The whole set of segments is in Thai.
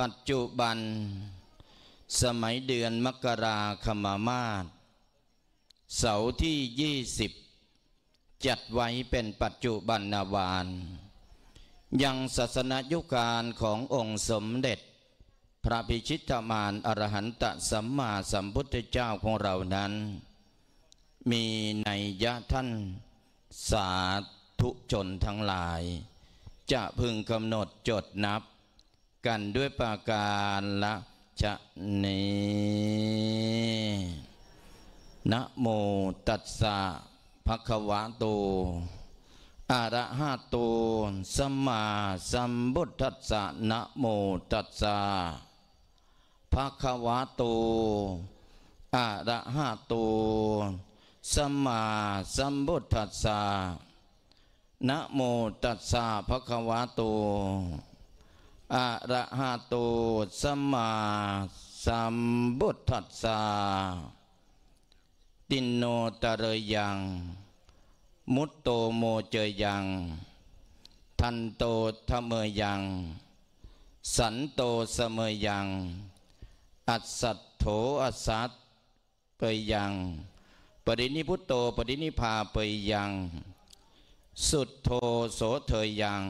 ปัจจุบัน สมัยเดือนมกราคมามาศเสาที่ยี่สิบจัดไว้เป็นปัจจุบันนาวานยังศาสนายุการขององค์สมเด็จ พระพิชิตมารอรหันตสัมมาสัมพุทธเจ้าของเรานั้น มีในยะท่านสาธุชนทั้งหลาย จะพึงกำหนดจดนับกันด้วยปาการละชะนีนะโมตัสสะภะคะวะโต อะระหะโต สัมมาสัมพุทธัสสะ นะโมตัสสะภะคะวะโต อะระหะโต สัมมาสัมพุทธัสสะ นะโมตัสสะภะคะวะโตอะระหะโตสัมมาสัมบุทธสะตินโนตะเรยังมุตโตโมเจยังทันโตทะเมยังสันโตสเมยังอัสสัตโถอัสสัตเปยังปรินิพุตโตปรินิพาเปยัง สุดโทโสเทยัง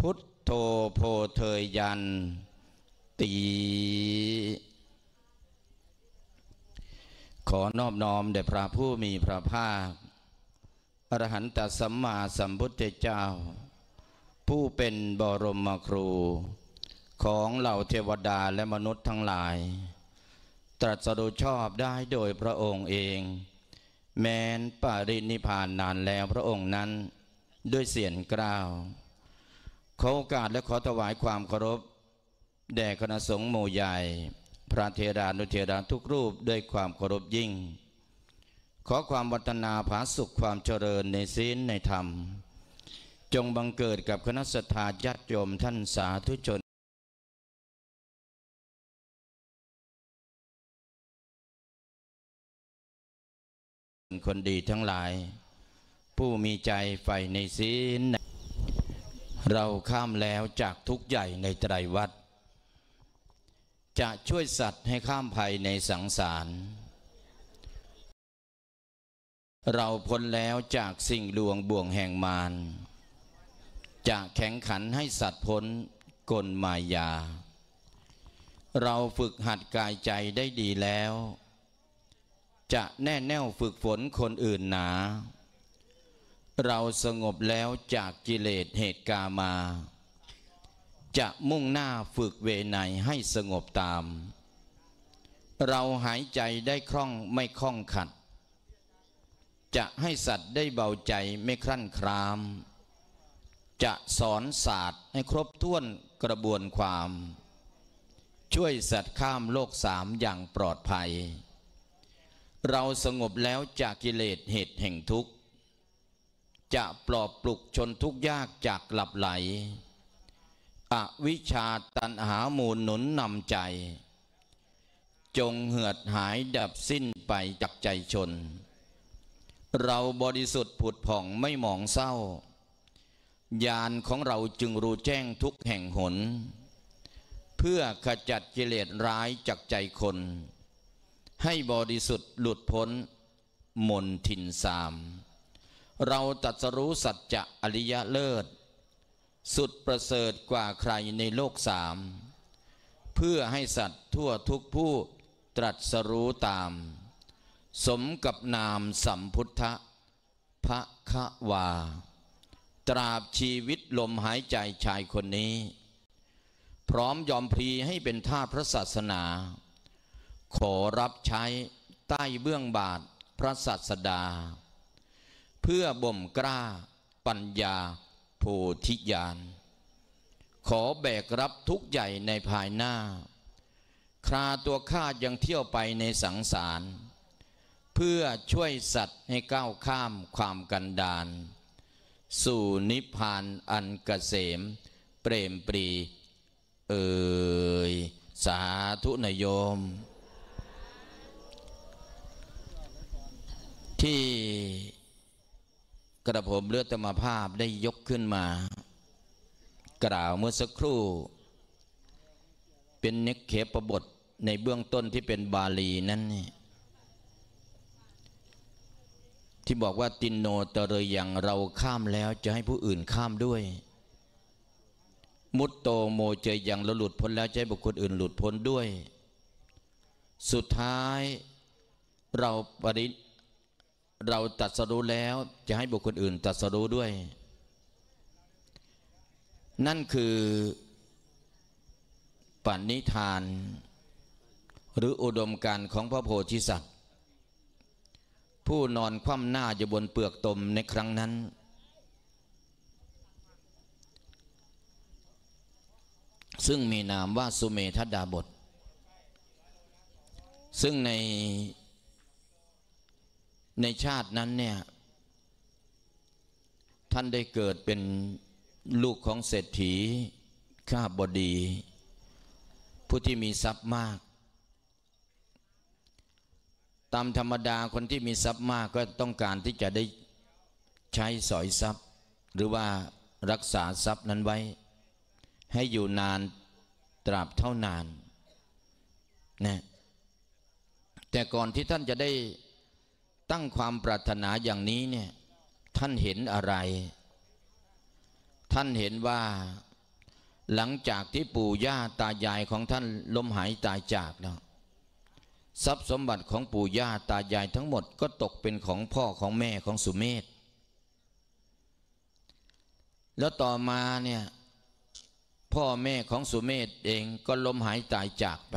พุทโโพเทยยัน ตี ขอนอบน้อมแด่พระผู้มีพระภาคอรหันตสัมมาสัมพุทธเจ้า ผู้เป็นบรมครู ของเหล่าเทวดาและมนุษย์ทั้งหลาย ตรัสรู้ชอบได้โดยพระองค์เอง แม้นปรินิพานนานแล้วพระองค์นั้นด้วยเสียงกล่าวขอโอกาสและขอถวายความเคารพแด่คณะสงฆ์หมู่ใหญ่ พระเทรานุเทราทุกรูปด้วยความเคารพยิ่ง ขอความวัฒนาผาสุขความเจริญในศีลในธรรม จงบังเกิดกับคณะสัทธาญาติโยมท่านสาธุชนคนดีทั้งหลายผู้มีใจใฝ่ในศีลเราข้ามแล้วจากทุกข์ใหญ่ในไตรวัฏจะช่วยสัตว์ให้ข้ามภัยในสังสาร เราพ้นแล้วจากสิ่งลวงบ่วงแห่งมารจะแข็งขันให้สัตว์พ้นกลมายา เราฝึกหัดกายใจได้ดีแล้ว จะแน่แน่วฝึกฝนคนอื่นหนาะเราสงบแล้วจากกิเลสเหตุกามา จะมุ่งหน้าฝึกเวไนให้สงบตาม เราหายใจได้คล่องไม่คล่องขัด จะให้สัตว์ได้เบาใจไม่ครั่นคราม จะสอนศาสตร์ให้ครบถ้วนกระบวนความ ช่วยสัตว์ข้ามโลกสามอย่างปลอดภัย เราสงบแล้วจากกิเลสเหตุแห่งทุกขจะปลอบปลุกชนทุกยากจากหลับไหล อวิชาตันหามูลหนุนนำใจ จงเหือดหายดับสิ้นไปจากใจชน เราบริสุทธิ์ผุดผ่องไม่หมองเศร้า ญาณของเราจึงรู้แจ้งทุกแห่งหน เพื่อขจัดกิเลสร้ายจากใจคน ให้บริสุทธิ์หลุดพ้นมนทินสามเราตัดสรู้สัจจะอริยะเลิศ สุดประเสริฐกว่าใครในโลกสาม เพื่อให้สัตว์ทั่วทุกผู้ตรัสรู้ตาม สมกับนามสัมพุทธะพระคะวาตราบชีวิตลมหายใจชายคนนี้ พร้อมยอมพรีให้เป็นท่าพระศาสนา ขอรับใช้ใต้เบื้องบาทพระศาสดาเพื่อบ่มกล้า ปัญญาโพธิญาณขอแบกรับทุกใหญ่ในภายหน้า คราตัวข้ายังเที่ยวไปในสังสาร เพื่อช่วยสัตว์ให้ก้าวข้ามความกันดานสู่นิพพานอันกเกษม เปรมปรีเอยสาธุนโยม ที่กระผมเลือดธรรมภาพได้ยกขึ้นมา กล่าวเมื่อสักครู่ เป็นนิเคปบทในเบื้องต้นที่เป็นบาลีนั้นนี่ที่บอกว่าตินโนตเรยอย่างเราข้ามแล้วจะให้ผู้อื่นข้ามด้วย มุตโตโมเจยอย่างเราหลุดพ้นแล้วจะให้บุคคลอื่นหลุดพ้นด้วย สุดท้ายเราปริเราตัดสรู้แล้วจะให้บุคคลอื่นตัดสรู้ด้วย นั่นคือปณิธาน หรืออุดมการของพระโพธิสัตว์ ผู้นอนคว่ำหน้าอยู่บนเปลือกตมในครั้งนั้น ซึ่งมีนามว่าสุเมธดาบท ซึ่งในในชาตินั้นเนี่ยท่านได้เกิดเป็นลูกของเศรษฐีข้าบดี ผู้ที่มีทรัพย์มาก ตามธรรมดาคนที่มีทรัพย์มากก็ต้องการที่จะได้ใช้สอยทรัพย์ หรือว่ารักษาทรัพย์นั้นไว้ ให้อยู่นานตราบเท่านานนะแต่ก่อนที่ท่านจะได้ตั้งความปรารถนาอย่างนี้เนี่ยท่านเห็นอะไร ท่านเห็นว่าหลังจากที่ปู่ย่าตายายของท่านล้มหายตายจากแล้วทรัพย์สมบัติของปู่ย่าตายายทั้งหมดก็ตกเป็นของพ่อของแม่ของสุเมศแล้วต่อมาเนี่ยพ่อแม่ของสุเมศเองก็ล้มหายตายจากไป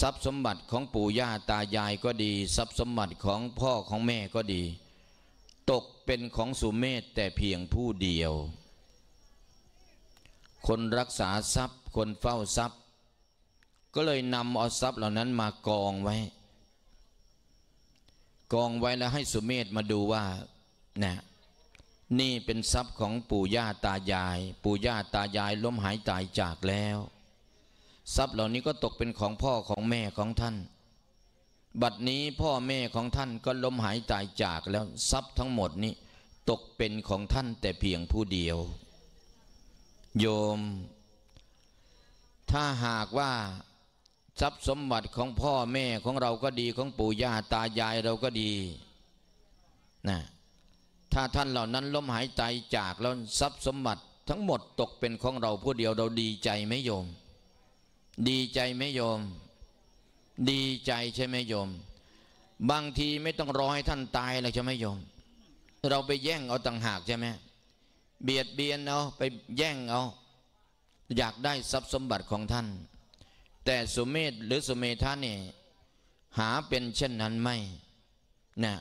ทรัพย์สมบัติของปู่ย่าตายายก็ดี ทรัพย์สมบัติของพ่อของแม่ก็ดี ตกเป็นของสุเมธแต่เพียงผู้เดียว คนรักษาทรัพย์คนเฝ้าทรัพย์ ก็เลยนำเอาทรัพย์เหล่านั้นมากองไว้ กองไว้แล้วให้สุเมธมาดูว่านะนี่เป็นทรัพย์ของปู่ย่าตายาย ปู่ย่าตายายล้มหายตายจากแล้วทรัพย์เหล่านี้ก็ตกเป็นของพ่อของแม่ของท่าน บัดนี้พ่อแม่ของท่านก็ล้มหายตายจากแล้วทรัพย์ทั้งหมดนี้ ตกเป็นของท่านแต่เพียงผู้เดียว โยม ถ้าหากว่าทรัพย์สมบัติของพ่อแม่ของเรา ก็ดีของปู่ย่าตายายเราก็ดีนะถ้าท่านเหล่านั้นล้มหายใจจากแล้วทรัพย์สมบัติทั้งหมดตกเป็นของเราผู้เดียวเราดีใจไหมโยมดีใจไหมโยม ดีใจใช่ไหมโยม บางทีไม่ต้องรอให้ท่านตายเลยใช่ไหมโยม เราไปแย่งเอาต่างหากใช่ไหม เบียดเบียนเอาไปแย่งเอา อยากได้ทรัพย์สมบัติของท่าน แต่สุเมธหรือสุเมธานี่ยหาเป็นเช่นนั้นไม่นะ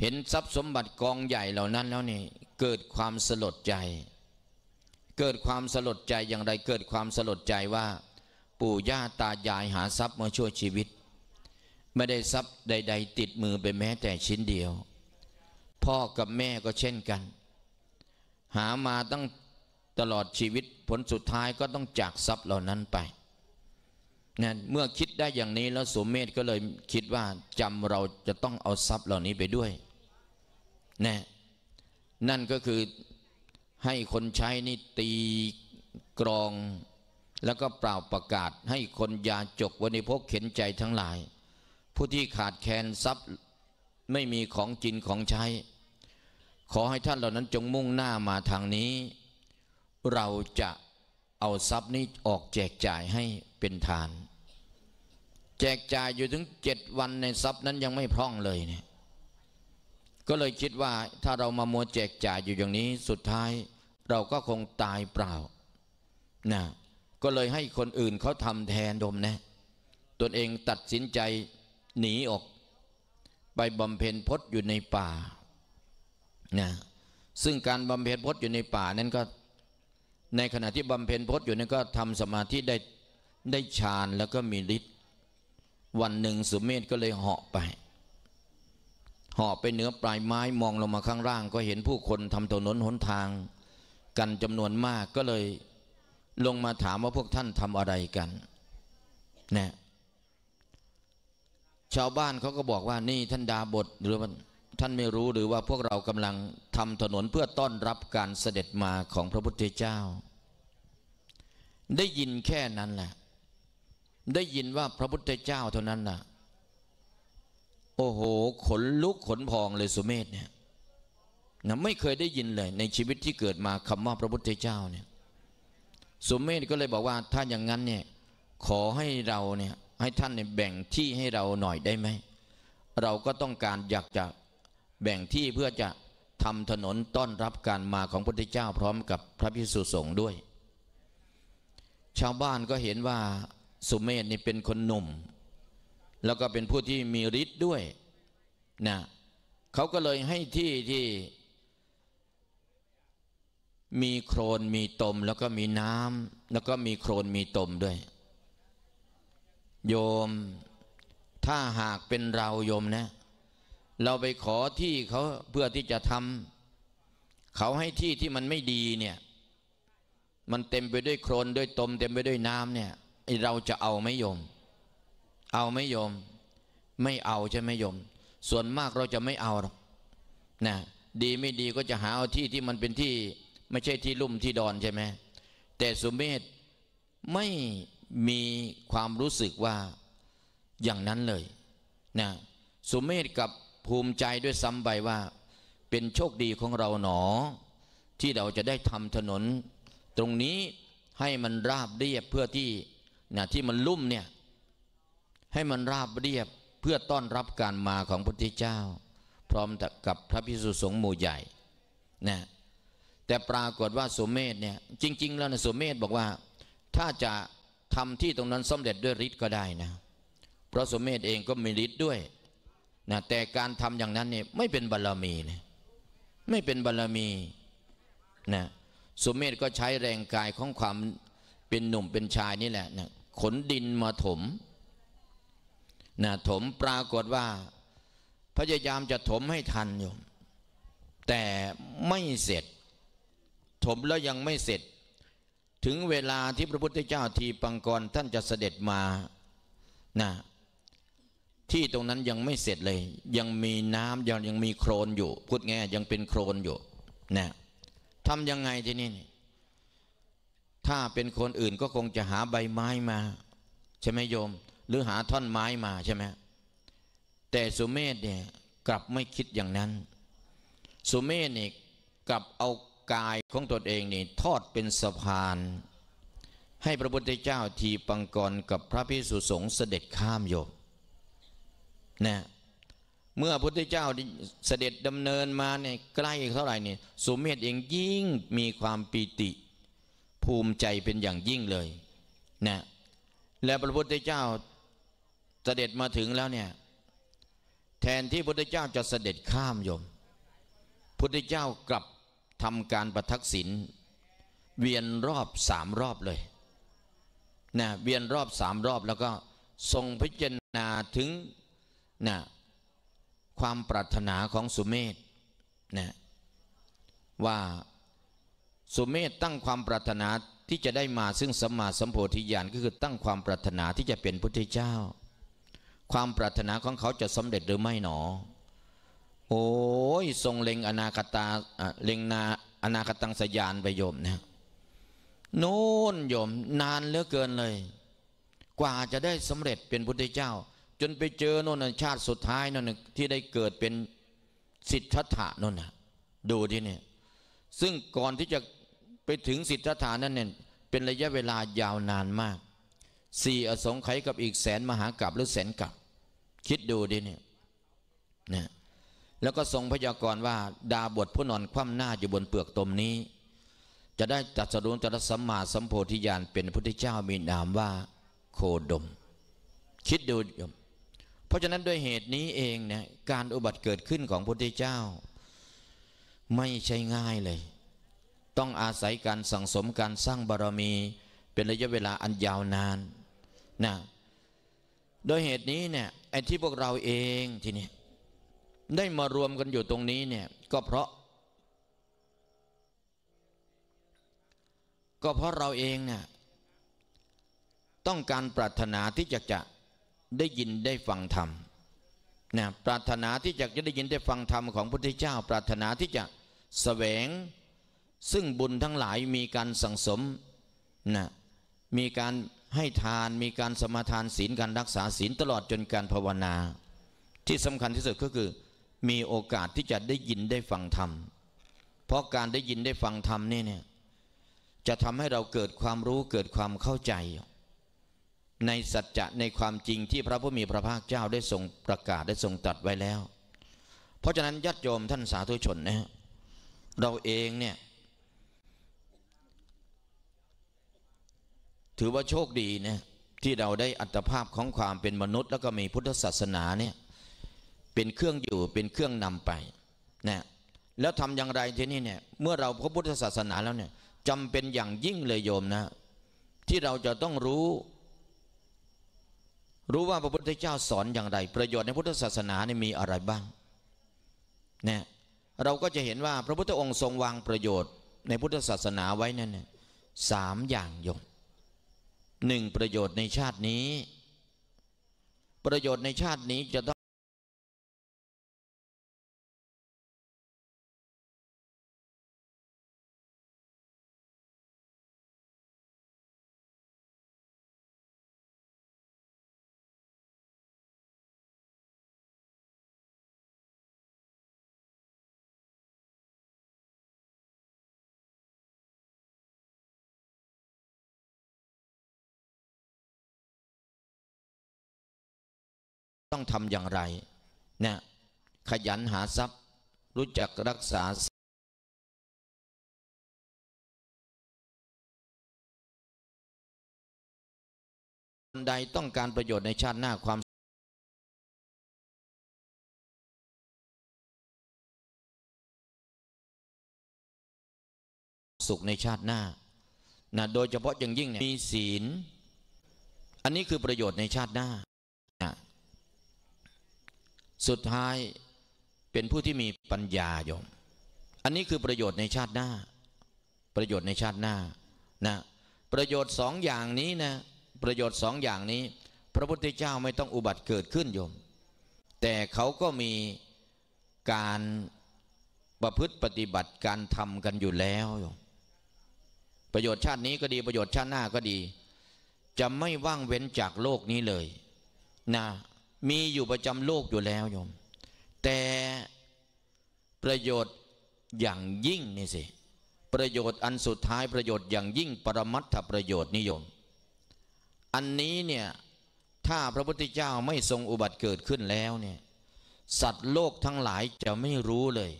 เห็นทรัพย์สมบัติกองใหญ่เหล่านั้นแล้วนี่เกิดความสลดใจ เกิดความสลดใจอย่างไร เกิดความสลดใจว่าปู่ย่าตายายหาทรัพย์มาช่วยชีวิต ไม่ได้ทรัพย์ใด ๆ ติดมือไปแม้แต่ชิ้นเดียว พ่อกับแม่ก็เช่นกัน หามาตั้งตลอดชีวิตผลสุดท้ายก็ต้องจากทรัพย์เหล่านั้นไปนั่นเมื่อคิดได้อย่างนี้แล้วสมเมธก็เลยคิดว่า จำเราจะต้องเอาทรัพย์เหล่านี้ไปด้วยนะนั่นก็คือให้คนใช้นี่ตีกรองแล้วก็เปล่าประกาศให้คนยาจกวันนี้พกเข็นใจทั้งหลาย ผู้ที่ขาดแคลนทรัพย์ ไม่มีของกินของใช้ ขอให้ท่านเหล่านั้นจงมุ่งหน้ามาทางนี้ เราจะเอาทรัพย์นี้ออกแจกจ่ายให้เป็นทาน แจกจ่ายอยู่ถึงเจ็ดวันในทรัพย์นั้นยังไม่พร่องเลยเนี่ย ก็เลยคิดว่าถ้าเรามามัวแจกจ่ายอยู่อย่างนี้สุดท้าย เราก็คงตายเปล่า นะก็เลยให้คนอื่นเขาทำแทนดมนะตนเองตัดสินใจหนีออก ไปบำเพ็ญพจน์อยู่ในป่านะซึ่งการบำเพ็ญพจน์อยู่ในป่านั้นก็ ในขณะที่บำเพ็ญพจน์อยู่นั้นก็ทำสมาธิได้ ได้ฌานแล้วก็มีฤทธิ์วันหนึ่งสุมเมธก็เลยเหาะไปเหาะไปเหนือปลายไม้มองลงมาข้างล่าง ก็เห็นผู้คนทำถนนหนทาง กันจำนวนมากก็เลยลงมาถามว่าพวกท่านทำอะไรกันนะชาวบ้านเขาก็บอกว่านี่ท่านดาบทหรือว่าท่านไม่รู้หรือว่าพวกเรากำลังทำถนนเพื่อต้อนรับการเสด็จมาของพระพุทธเจ้า ได้ยินแค่นั้นแหละ ได้ยินว่าพระพุทธเจ้าเท่านั้นน่ะ โอ้โหขนลุกขนพองเลยสุเมธเนี่ยนะ ไม่เคยได้ยินเลย ในชีวิตที่เกิดมาคำว่าพระพุทธเจ้าเนี่ยสุมเมธก็เลยบอกว่าถ้าอย่างนั้นเนี่ยขอให้เราเนี่ยให้ท่านเนี่ยแบ่งที่ให้เราหน่อยได้ไหมเราก็ต้องการอยากจะแบ่งที่เพื่อจะทำถนนต้อนรับการมาของพระพุทธเจ้าพร้อมกับพระพิสุสงฆ์ด้วย ชาวบ้านก็เห็นว่าสุมเมธนี่เป็นคนหนุ่ม แล้วก็เป็นผู้ที่มีฤทธิ์ด้วยนะเขาก็เลยให้ที่ที่มีโครนมีตมแล้วก็มีน้ำแล้วก็มีโครนมีตมด้วย โยม ถ้าหากเป็นเราโยมนะเราไปขอที่เขาเพื่อที่จะทำเขาให้ที่ที่มันไม่ดีเนี่ย มันเต็มไปด้วยโครนด้วยตม เต็มไปด้วยน้ำเนี่ยเราจะเอาไหมโยม เอาไหมโยม ไม่เอาใช่ไหมโยม ส่วนมากเราจะไม่เอาหรอกนะดีไม่ดีก็จะหาเอาที่ที่มันเป็นที่ไม่ใช่ที่ลุ่มที่ดอนใช่ไหมแต่สุเมธไม่มีความรู้สึกว่าอย่างนั้นเลยนะสุเมธกับภูมิใจด้วยซ้ำไปว่า เป็นโชคดีของเราหนอที่เราจะได้ทำถนน ตรงนี้ให้มันราบเรียบเพื่อที่นะที่มันลุ่มเนี่ย ให้มันราบเรียบเพื่อต้อนรับการมาของพระพุทธเจ้า พร้อมกับพระพิสุสงฆ์หมู่ใหญ่นะแต่ปรากฏว่าสมเมธเนี่ยจริง ๆ แล้วนะสมเมธบอกว่า ถ้าจะ ทำที่ตรงนั้นสำเร็จด้วยฤทธิ์ก็ได้นะ เพราะสมเมธเองก็มีฤทธิ์ด้วยนะแต่การทำอย่างนั้นเนี่ยไม่เป็นบารรมีลยไม่เป็นบารรมีนะสมเมธก็ใช้แรงกายของความเป็นหนุ่มเป็นชายนี่แหละนะขนดินมาถมนะถมปรากฏว่าพยายามจะถมให้ทันโยมแต่ไม่เสร็จถมแล้วยังไม่เสร็จ ถึงเวลาที่พระพุทธเจ้าทีปังกรท่านจะเสด็จมานะที่ตรงนั้นยังไม่เสร็จเลย ยังมีน้ำยังยังมีโครนอยู่ พูดง่ายยังเป็นโครนอยู่นะทำยังไงทีนี้ถ้าเป็นคนอื่นก็คงจะหาใบไม้มา ใช่ไหมโยม หรือหาท่อนไม้มาใช่ไหมแต่สุเมธเนี่ยกลับไม่คิดอย่างนั้นสุเมธเนี่ยกลับเอากายของตนเองนี่ทอดเป็นสะพาน ให้พระพุทธเจ้าทีปังกรกับพระพิสุสงฆ์เสด็จข้ามโยกนะเมื่อพระพุทธเจ้าเสด็จดำเนินมาเนี่ยใกล้เท่าไหร่นี่สุมเมธเองยิ่งมีความปีติ ภูมิใจเป็นอย่างยิ่งเลยนะและพระพุทธเจ้าเสด็จมาถึงแล้วเนี่ยแทนที่พระพุทธเจ้าจะเสด็จข้ามโยมพุทธเจ้ากลับทำการประทักษิณเวียนรอบสามรอบเลยนะเวียนรอบสามรอบแล้วก็ทรงพิจารณาถึงนะความปรารถนาของสุเมศนะว่าสุเมศตั้งความปรารถนาที่จะได้มาซึ่งสัมมาสัมโพธิญาณก็คือตั้งความปรารถนาที่จะเป็นพุทธเจ้า ความปรารถนาของเขาจะสำเร็จหรือไม่หนอโอ้ยทรงเล็งอนาคตาเล็งนาอนาคตังสยานไปโยมนะโน่นโยมนานเหลือเกินเลย กว่าจะได้สำเร็จเป็นพุทธเจ้า จนไปเจอโน่นชาติสุดท้ายนั่นที่ได้เกิดเป็นสิทธัตถะนั่นนะดูที่นี่ซึ่งก่อนที่จะไปถึงสิทธัตถานั่นเนี่ยเป็นระยะเวลายาวนานมากสี่อสงไขยกับอีกแสนมหากรัปหรือแสนกรัปคิดดูดิเนี่ยนะแล้วก็ทรงพยากรณ์ว่า ดาบทผู้นอนคว่ำหน้าอยู่บนเปลือกตมนี้ จะได้ตัดสรุนตรัสัมมาสัมโพธิญาณ เป็นพระพุทธเจ้ามีนามว่าโคดม คิดดูโยมเพราะฉะนั้นด้วยเหตุนี้เองเนี่ย การอุบัติเกิดขึ้นของพระพุทธเจ้า ไม่ใช่ง่ายเลย ต้องอาศัยการสั่งสมการสร้างบารมี เป็นระยะเวลาอันยาวนานนะโดยเหตุนี้เนี่ยไอ้ที่พวกเราเองทีนี้ได้มารวมกันอยู่ตรงนี้เนี่ย ก็เพราะ ก็เพราะเราเองเนี่ยต้องการปรารถนาที่จะจะได้ยินได้ฟังธรรมนะปรารถนาที่จะจะได้ยินได้ฟังธรรมของพระพุทธเจ้า ปรารถนาที่จะแสวงซึ่งบุญทั้งหลายมีการสังสมนะมีการให้ทาน มีการสมาทานศีลการรักษาศีลตลอดจนการภาวนา ที่สำคัญที่สุดก็คือมีโอกาสที่จะได้ยินได้ฟังธรรม เพราะการได้ยินได้ฟังธรรมนี่เนี่ยจะทำให้เราเกิดความรู้เกิดความเข้าใจ ในสัจจะในความจริงที่พระผู้มีพระภาคเจ้าได้ทรงประกาศได้ทรงตัดไว้แล้ว เพราะฉะนั้นญาติโยมท่านสาธุชนนะฮะเราเองเนี่ยถือว่าโชคดีนะที่เราได้อัตภาพของความเป็นมนุษย์ แล้วก็มีพุทธศาสนาเนี่ยเป็นเครื่องอยู่เป็นเครื่องนำไปนะแล้วทำอย่างไรทีนี้เนี่ย เมื่อเราพบพุทธศาสนาแล้วเนี่ยจำเป็นอย่างยิ่งเลยโยมนะ ที่เราจะต้องรู้ รู้ว่าพระพุทธเจ้าสอนอย่างไร ประโยชน์ในพุทธศาสนาเนี่ยมีอะไรบ้างเนะเราก็จะเห็นว่าพระพุทธองค์ทรงวางประโยชน์ในพุทธศาสนาไว้นั่นสามอย่างโยมหนึ่งประโยชน์ในชาตินี้ ประโยชน์ในชาตินี้จะต้องต้องทำอย่างไรเนี่ยขยันหาทรัพย์รู้จักรักษาคนใดต้องการประโยชน์ในชาติหน้าความสุขในชาติหน้านะโดยเฉพาะอย่างยิ่งมีศีล อันนี้คือประโยชน์ในชาติหน้าสุดท้ายเป็นผู้ที่มีปัญญาโยม อันนี้คือประโยชน์ในชาติหน้า ประโยชน์ในชาติหน้านะ ประโยชน์สองอย่างนี้นะ ประโยชน์สองอย่างนี้ พระพุทธเจ้าไม่ต้องอุบัติเกิดขึ้นโยม แต่เขาก็มีการประพฤติปฏิบัติการทำกันอยู่แล้วโยมประโยชน์ชาตินี้ก็ดี ประโยชน์ชาติหน้าก็ดี จะไม่ว่างเว้นจากโลกนี้เลยนะมีอยู่ประจำโลกอยู่แล้วโยม แต่ประโยชน์อย่างยิ่งนี่สิประโยชน์ อันสุดท้ายประโยชน์อย่างยิ่งปรมัตถประโยชน์นิยม อันนี้เนี่ยถ้าพระพุทธเจ้าไม่ทรงอุบัติเกิดขึ้นแล้วเนี่ยสัตว์โลกทั้งหลายจะไม่รู้เลย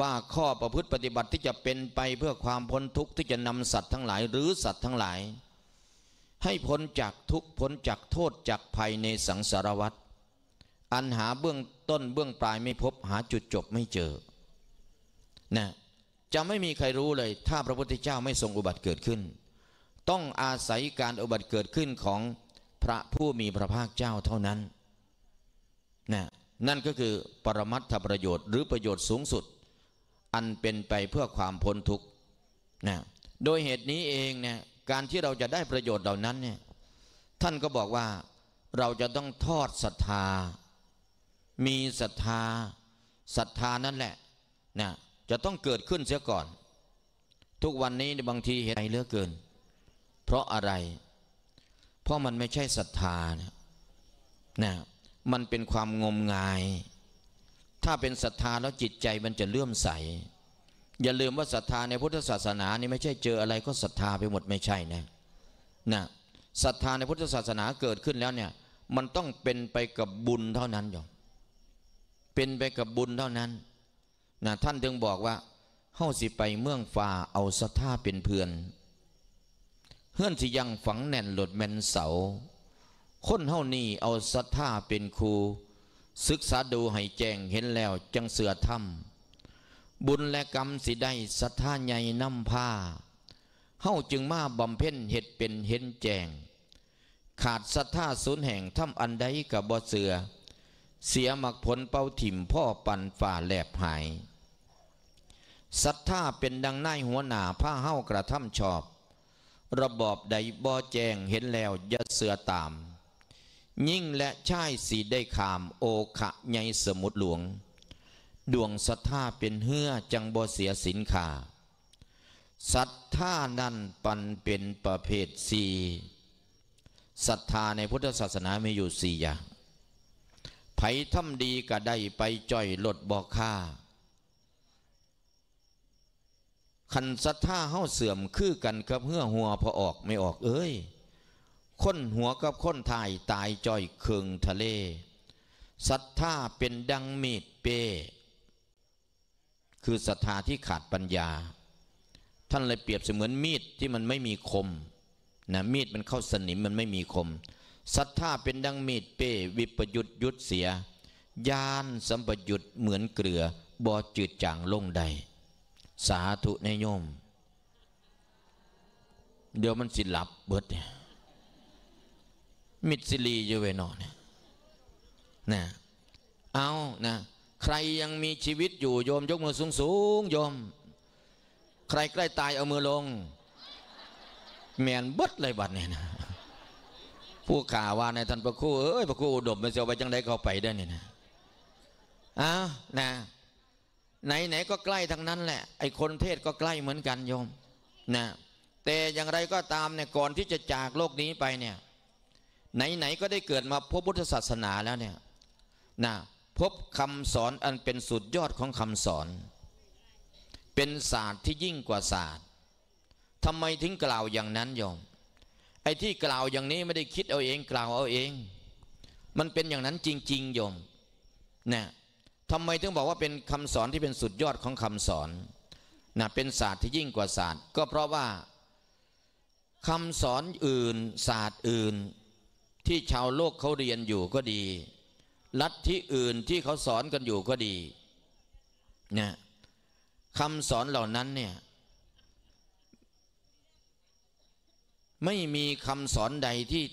ว่าข้อประพฤติปฏิบัติที่จะเป็นไปเพื่อความพ้นทุกข์ที่จะนำสัตว์ทั้งหลายหรือสัตว์ทั้งหลายให้พ้นจากทุกพ้นจากโทษจากภัยในสังสารวัฏอันหาเบื้องต้นเบื้องปลายไม่พบหาจุดจบไม่เจอนะจะไม่มีใครรู้เลยถ้าพระพุทธเจ้าไม่ทรงอุบัติเกิดขึ้น ต้องอาศัยการอุบัติเกิดขึ้นของพระผู้มีพระภาคเจ้าเท่านั้นนะนั่นก็คือปรมัตถประโยชน์หรือประโยชน์สูงสุด อันเป็นไปเพื่อความพ้นทุกข์นะโดยเหตุนี้เองเนะี่ยการที่เราจะได้ประโยชน์เหล่านั้นเนี่ยท่านก็บอกว่าเราจะต้องทอดศรัทธา มีศรัทธาศรัทธานั่นแหละนะจะต้องเกิดขึ้นเสียก่อน ทุกวันนี้บางทีเห็นใจเลือกเกิน เพราะอะไร เพราะมันไม่ใช่ศรัทธานะนะมันเป็นความงมงาย ถ้าเป็นศรัทธาแล้วจิตใจมันจะเลื่อมใสอย่าลืมว่าศรัทธาในพุทธศาสนานี่ไม่ใช่เจออะไรก็ศรัทธาไปหมดไม่ใช่นะนะศรัทธาในพุทธศาสนาเกิดขึ้นแล้วเนี่ยมันต้องเป็นไปกับบุญเท่านั้นโยมเป็นไปกับบุญเท่านั้นนะท่านจึงบอกว่าเฮาสิไปเมืองฟ้า เอาศรัทธาเป็นเพื่อน เฮือนสิยังฝังแน่นหลดแมนเสา คนเฮานี่เอาศรัทธาเป็นครู ศึกษาดูให้แจ้งเห็นแล้วจังเสือถ้ำบุญและกรรมสิได้สัทธาใหญ่นำผ้าเฮาจึงมาบำเพ็ญเหตุเป็นเห็นแจง ขาดสัทธาศูนย์แห่งทำอันใดกับบ่เสือ เสียหมักผลเป้าถิ่มพ่อปั่นฝ่าแหลบหายศรัทธาเป็นดังนายหัวหน้าผ้าเฮ้ากระทำชอบ ระบอบใดบ่แจงเห็นแล้วยะาเสือตาม ยิ่งและชายสีได้ขามโอขะใหญ่สมุดหลวงดวงศรัทธาเป็นเฮือจังบ่เสียสินขาศรัทธานั่นปันเป็นประเภทสี่ศรัทธาในพุทธศาสนามีอยู่สี่อย่างไผ่ทำดีก็ได้ไปจ่อยลดบ่อค่าคันศรัทธาเฮ้าเสื่อมคือกันกับเฮือหัวพอออกไม่ออกเอ้ยค้นหัวกับค้นทายตายจ่อยเคืองทะเลศรัทธาเป็นดังมีดเป้คือศรัทธาที่ขาดปัญญา ท่านเลยเปรียบเสมือนมีดที่มันไม่มีคมนะมีดมันเข้าสนิมมันไม่มีคมศรัทธาเป็นดังมีดเป้ วิปยุทธยุทธเสียยานสัมปยุทธเหมือนเกลือ บอจืดจางลงใด สาธุนายโยม เดี๋ยวมันสิหลับเบิดเนี่ยมิดสิลีเยเวนอนเนี่ยนะเอานะใครยังมีชีวิตอยู่โยม ยกมือสูงสูงโยม ใครใกล้ตายเอามือลง แมนบดเลยบัดเนี่ยนะ ผู้ข่าว่าในท่านพระครูเอ้ยพระครูอุดมเสนยวไปจังไดเข้าไปได้เนี่ยนะอ้าวนะไหนๆก็ใกล้ทั้งนั้นแหละ ไอ้คนเทศก็ใกล้เหมือนกันโยมนะแต่อย่างไรก็ตามเนี่ยก่อนที่จะจากโลกนี้ไปเนี่ย ไหนๆก็ได้เกิดมาพบพุทธศาสนาแล้วเนี่ยนะพบคำสอนอันเป็นสุดยอดของคำสอน เป็นศาสตร์ที่ยิ่งกว่าศาสตร์ทำไมถึงกล่าวอย่างนั้นโยม ไอ้ที่กล่าวอย่างนี้ไม่ได้คิดเอาเอง กล่าวเอาเอง มันเป็นอย่างนั้นจริงๆโยมนะทำไมถึงบอกว่าเป็นคำสอนที่เป็นสุดยอดของคำสอนนะเป็นศาสตร์ที่ยิ่งกว่าศาสตร์ ก็เพราะว่าคำสอนอื่นศาสตร์อื่น ที่ชาวโลกเขาเรียนอยู่ก็ดีลัทธิอื่นที่เขาสอนกันอยู่ก็ดีเนี่ยคำสอนเหล่านั้นเนี่ย ไม่มีคำสอนใดที่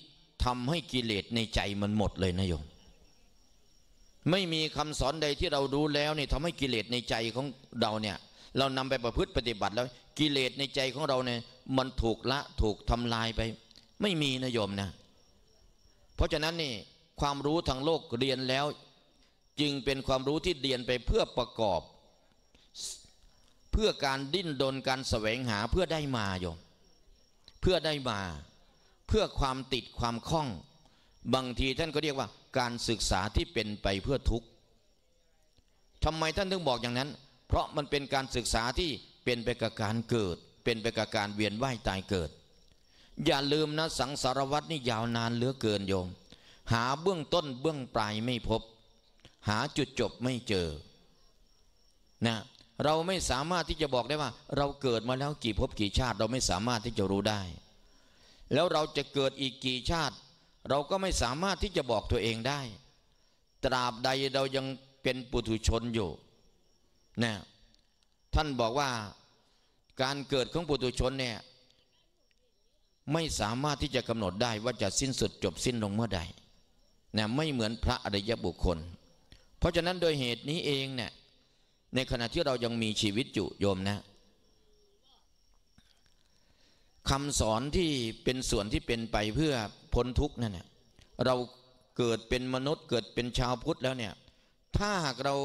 ทำให้กิเลสในใจมันหมดเลยนะโยม ไม่มีคำสอนใดที่เรารู้แล้วเนี่ยทำให้กิเลสในใจของเราเนี่ย เรานำไปประพฤติปฏิบัติแล้วกิเลสในใจของเราเนี่ยมันถูกละถูกทำลายไป ไม่มีนะโยมนะเพราะฉะนั้นนี่ความรู้ทางโลกเรียนแล้วจึงเป็นความรู้ที่เรียนไปเพื่อประกอบ เพื่อการดิ้นดนการแสวงหาเพื่อได้มาโยมเพื่อได้มาเพื่อความติดความคล้อง บางทีท่านก็เรียกว่า การศึกษาที่เป็นไปเพื่อทุกข์ทำไมท่านถึงบอกอย่างนั้น เพราะมันเป็นการศึกษาที่เป็นไปกับการเกิด เป็นไปกับการเวียนว่ายตายเกิด อย่าลืมนะสังสารวัตนี่ยาวนานเหลือเกินโยมหาเบื้องต้นเบื้องปลายไม่พบ หาจุดจบไม่เจอนะเราไม่สามารถที่จะบอกได้ว่า เราเกิดมาแล้วกี่ภพกี่ชาติ เราไม่สามารถที่จะรู้ได้ แล้วเราจะเกิดอีกกี่ชาติ เราก็ไม่สามารถที่จะบอกตัวเองได้ ตราบใดเรายังเป็นปุถุชนอยู่นะท่านบอกว่าการเกิดของปุถุชนเนี่ย ไม่สามารถที่จะกำหนดได้ว่าจะสิ้นสุดจบสิ้นลงเมื่อใดนะไม่เหมือนพระอริยบุคคล เพราะฉะนั้นโดยเหตุนี้เองเนี่ย ในขณะที่เรายังมีชีวิตอยู่โยมนะคำสอนที่เป็นส่วนที่เป็นไปเพื่อพ้นทุกข์นั่นนะเราเกิดเป็นมนุษย์เกิดเป็นชาวพุทธแล้วเนี่ยถ้าหากเรา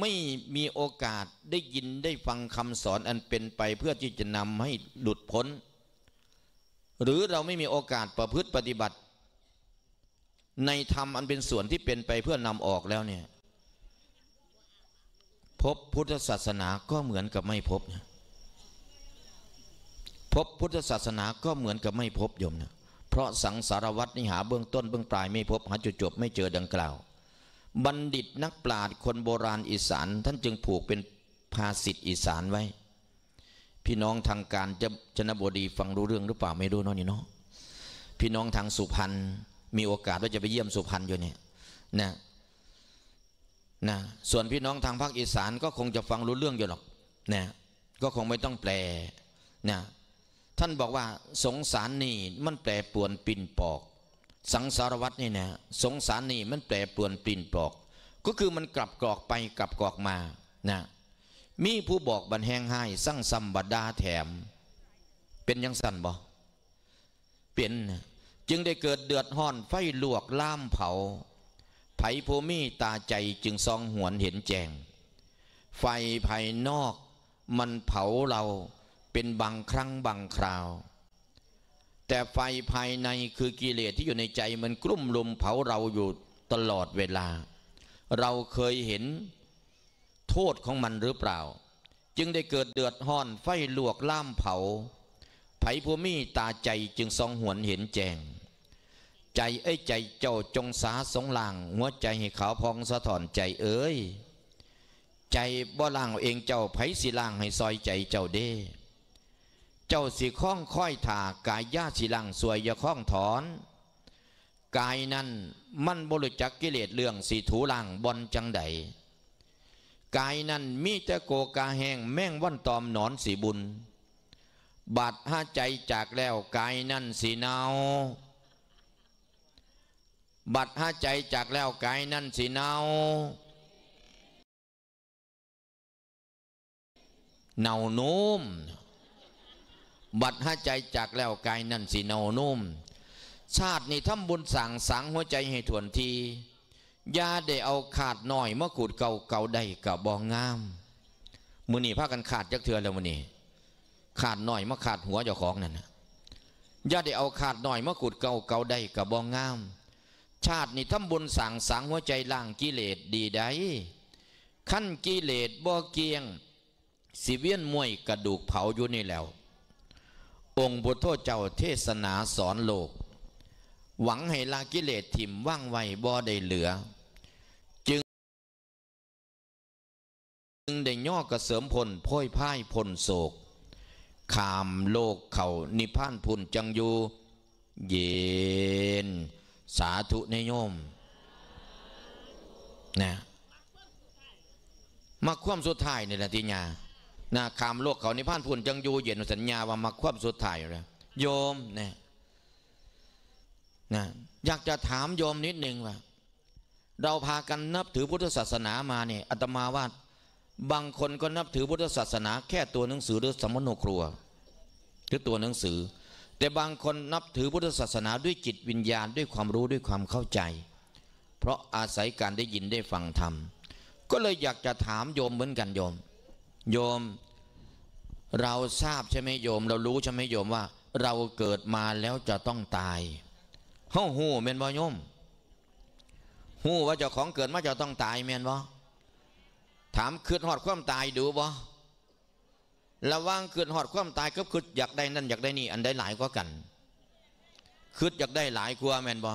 ไม่มีโอกาสได้ยินได้ฟังคำสอนอันเป็นไปเพื่อที่จะนำให้หลุดพ้น หรือเราไม่มีโอกาสประพฤติปฏิบัติในธรรมอันเป็นส่วนที่เป็นไปเพื่อนำออกแล้วเนี่ย พบพุทธศาสนาก็เหมือนกับไม่พบนะพบพุทธศาสนาก็เหมือนกับไม่พบโยมนะเพราะสังสารวัตรนิหาเบื้องต้นเบื้องปลายไม่พบหาจุดจบไม่เจอดังกล่าว บัณฑิตนักปราชญ์คนโบราณอีสาน ท่านจึงผูกเป็นภาษิตอีสานไว้ พี่น้องทางการจะจนบดีฟังรู้เรื่องหรือเปล่าไม่รู้เนาะนี่เนาะพี่น้องทางสุพรรณมีโอกาสว่าจะไปเยี่ยมสุพรรณอยู่เนี่ยนะนะ ส่วนพี่น้องทางภาคอีสานก็คงจะฟังรู้เรื่องอยู่หรอกนะก็คงไม่ต้องแปลนะท่านบอกว่าสงสารนี่มันแปลปวนปิ่นปอก สังสารวัตรนี่นะสงสารนี่มันแปลปวนปิ่นปอก ก็คือมันกลับกรอกไปกลับกรอกมานะมีผู้บอกบันแหงให้สร้างซัมบัดดาแถม เป็นยังสั่นบอเป็นนะจึงได้เกิดเดือดห้อนไฟลวกล่ามเผาไผ่ภูมิตาใจจึงซองหวนเห็นแจงไฟภายนอกมันเผาเราเป็นบางครั้งบางคราว แต่ไฟภายในคือกิเลสที่อยู่ในใจมันกลุ่มลุมเผาเราอยู่ตลอดเวลา เราเคยเห็น โทษของมันหรือเปล่า จึงได้เกิดเดือดห้อน ไฟลวกล่ามเผาไผ่ผู้มีตาใจจึงทรงหวนเห็นแจงใจเอ้ยใจ เจ้าจงสาสงหลังหัวใจให้ขาวพองสะท้อนใจเอ้ยใจบ่ลางเองเจ้าไผ่สิลางให้ซอยใจเจ้าเด้ เจ้าสิข้องค่อยถากายญาสิลางสวยอย่าข้องถอน กายนั้นมันบริจักกิเลสเรื่องสีถูลางบอจังใดกายนั้นมีแต่โกกาแห้งแม่งวันตอมหนอนสีบุญบัดห้าใจจากแล้วกายนั่นสีเนาบัดห้าใจจากแล้วกายนั่นสีเนาเนานุ่ม บัดห้าใจจากแล้วกายนั่นสีเนานุ่ม ชาตินี่ทำบุญสั่งสังหัวใจให้ทวนทียาได้เอาขาดหน่อยมะขูดเก่าเก่าได้กับบองงามมือนี่พากันขาดจักเทือแล้วมือนี่ขาดหน่อยมาขาดหัวเจ้าของนั่นนะย่าได้เอาขาดหน่อยมาขุดเก่าเก่าได้กับบองงาม ชาตินี่ทำบุญสั่งสังหัวใจล่างกิเลสดีได้ขั้นกิเลสบ่เกียง สิเวียนมวยกระดูกเผาอยู่นี่แล้ว องค์บุตรเจ้าเทศนาสอนโลก หวังให้ลากิเลสถิ่มว่างไวบ่ได้เหลือ จึง ได้ย่อกระเสริมพลพ่อยพ่ายพลโศกขามโลกเขานิพพานพุนจังอยู่เย็นสาธุนโยมนะมาควมสุดท้ายในละที่ญานาคามโลกเขานิพพานพุนจังอยู่เย็นสัญญาว่ามาควมสุดท้ายแล้วโยมนะนะอยากจะถามโยมนิดหนึ่งว่าเราพากันนับถือพุทธศาสนามาเนี่ยอาตมาว่าบางคนก็นับถือพุทธศาสนาแค่ตัวหนังสือหรือสมโนครัวหรือตัวหนังสือ แต่บางคนนับถือพุทธศาสนาด้วยจิตวิญญาณด้วยความรู้ด้วยความเข้าใจ เพราะอาศัยการได้ยินได้ฟังธรรมก็เลยอยากจะถามโยมเหมือนกันโยม โยม เราทราบใช่ไหมโยม เรารู้ใช่ไหมโยมว่า เราเกิดมาแล้วจะต้องตายเฮ้าหูเมนบอโยมหูว่าเจ้าของเกิดมาจะต้องตายเมนบอถามคืดหอดความตายดูบ่ระวังคืดหอดความตายก็คืดอยากได้นั่นอยากได้นี่อันใดหลายกว่ากันคืดอยากได้หลายกว่าแมนบ่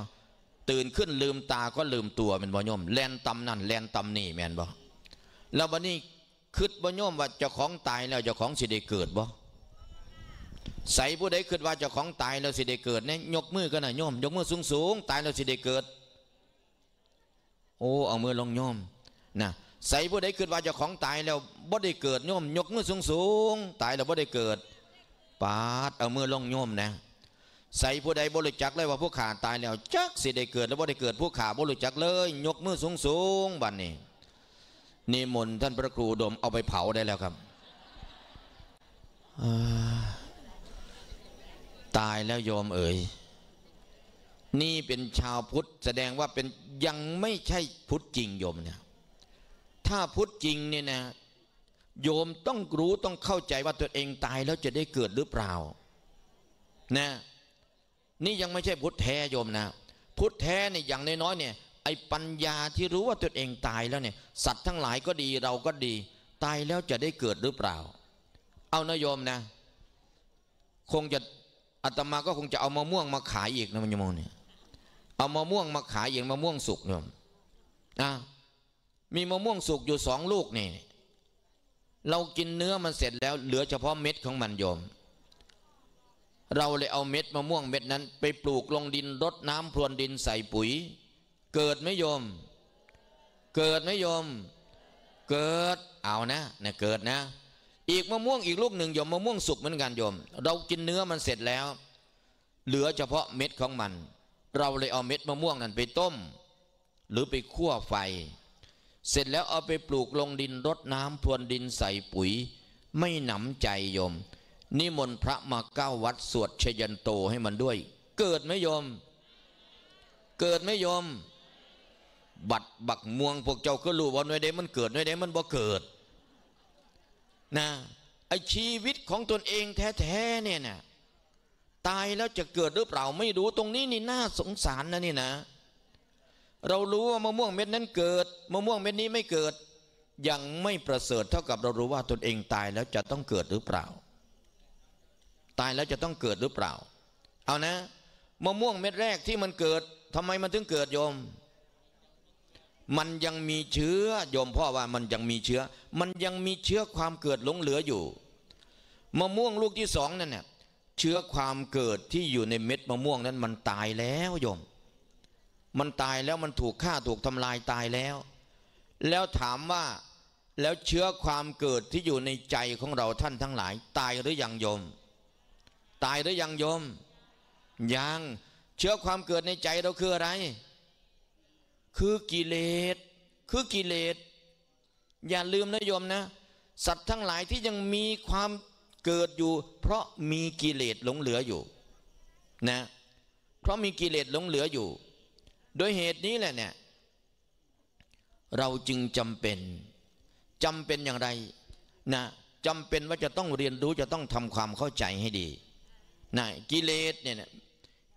ตื่นขึ้นลืมตาก็ลืมตัวแมนบ่ยมแลนตำนั่นแลนตำนี่แมนบ่แล้ววันนี้คืดบ่ยมว่าเจ้าของตายแล้วเจ้าของสิได้เกิดบ่ใส่ผู้ใดคิดว่าเจ้าของตายแล้วสิได้เกิดเนี่ยยกมือกันนะโยม ยกมือสูงสูงตายแล้วสิได้เกิด โอ้เอามือลงโยมนะใส่ผู้ใดเกิดว่าเจ้าของตายแล้วบ่ได้เกิดโยมยกมือสูงสูงตายแล้วบ่ได้เกิดปาดเอามือลงโยมนะใส่ผู้ใดบริจักเลยว่าผู้ขาตายแล้วจักสิได้เกิดแล้วบ่ได้เกิดผู้ขาบริจักเลย ยกมือสูงสูงบัดนนี้นี่มนท่านพระครูดมเอาไปเผาได้แล้วครับ ตายแล้วโยมเอ๋ยนี่เป็นชาวพุทธ แสดงว่าเป็นยังไม่ใช่พุทธจริงโยมเนี่ยถ้าพุทธจริงเนี่ยนะ โยมต้องรู้ต้องเข้าใจว่าตัวเองตาย แล้วจะได้เกิดหรือเปล่า นะ นี่ยังไม่ใช่พุทธแท้โยมนะ พุทธแท้เนี่ยอย่างน้อยๆเนี่ยไอ้ปัญญาที่รู้ว่าตัวเองตายแล้วเนี่ย สัตว์ทั้งหลายก็ดี เราก็ดี ตายแล้วจะได้เกิดหรือเปล่า เอานะโยมนะ คงจะอาตมาก็คงจะเอามะม่วงมาขายอีกนะมันยมเนี่ย เอามะม่วงมาขายอย่างมะม่วงสุกโยมอ่ะมีมะม่วงสุกอยู่สองลูกนี่ เรากินเนื้อมันเสร็จแล้ว เหลือเฉพาะเม็ดของมันโยม เราเลยเอาเม็ดมะม่วงเม็ดนั้น ไปปลูกลงดินรดน้ำพรวนดินใส่ปุ๋ย เกิดไหมโยม เกิดไหมโยม เกิด เอานะนะเกิดนะ อีกมะม่วงอีกลูกหนึ่งโยมมะม่วงสุกเหมือนกันโยม เรากินเนื้อมันเสร็จแล้ว เหลือเฉพาะเม็ดของมัน เราเลยเอาเม็ดมะม่วงนั้นไปต้มหรือไปคั่วไฟเสร็จแล้วเอาไปปลูกลงดินรดน้ำพรวนดินใส่ปุ๋ย ไม่หนำใจโยม นิมนต์พระมาเก้าวัดสวดชยันโตให้มันด้วย เกิดไหมโยม เกิดไหมโยม บัดบักม่วงพวกเจ้าก็รู้ว่าหน่วยเดมันเกิดหน่วยเดมันบ่เกิดนะไอชีวิตของตนเองแท้ๆเนี่ยนะตายแล้วจะเกิดหรือเปล่าไม่รู้ตรงนี้นี่น่าสงสารนะนี่นะเรารู้ว่ามะม่วงเม็ดนั้นเกิด มะม่วงเม็ดนี้ไม่เกิด ยังไม่ประเสริฐเท่ากับเรารู้ว่าตนเองตายแล้วจะต้องเกิดหรือเปล่า ตายแล้วจะต้องเกิดหรือเปล่า เอานะ มะม่วงเม็ดแรกที่มันเกิดทำไมมันถึงเกิดโยม มันยังมีเชื้อโยมพ่อว่ามันยังมีเชื้อ มันยังมีเชื้อความเกิดหลงเหลืออยู่ มะม่วงลูกที่สองนั่นเนี่ยเชื้อความเกิดที่อยู่ในเม็ดมะม่วงนั้นมันตายแล้วโยมมันตายแล้วมันถูกฆ่าถูกทำลายตายแล้ว แล้วถามว่าแล้วเชื้อความเกิดที่อยู่ในใจของเราท่านทั้งหลาย ตายหรือยังโยม ตายหรือยังโยม ยังเชื้อความเกิดในใจเราคืออะไร คือกิเลสคือกิเลสอย่าลืมนะโยมนะ สัตว์ทั้งหลายที่ยังมีความเกิดอยู่ เพราะมีกิเลสหลงเหลืออยู่นะเพราะมีกิเลสหลงเหลืออยู่โดยเหตุนี้แหละเนี่ยเราจึงจำเป็นจำเป็นอย่างไรนะจำเป็นว่าจะต้องเรียนรู้จะต้องทำความเข้าใจให้ดีนะกิเลสเนี่ย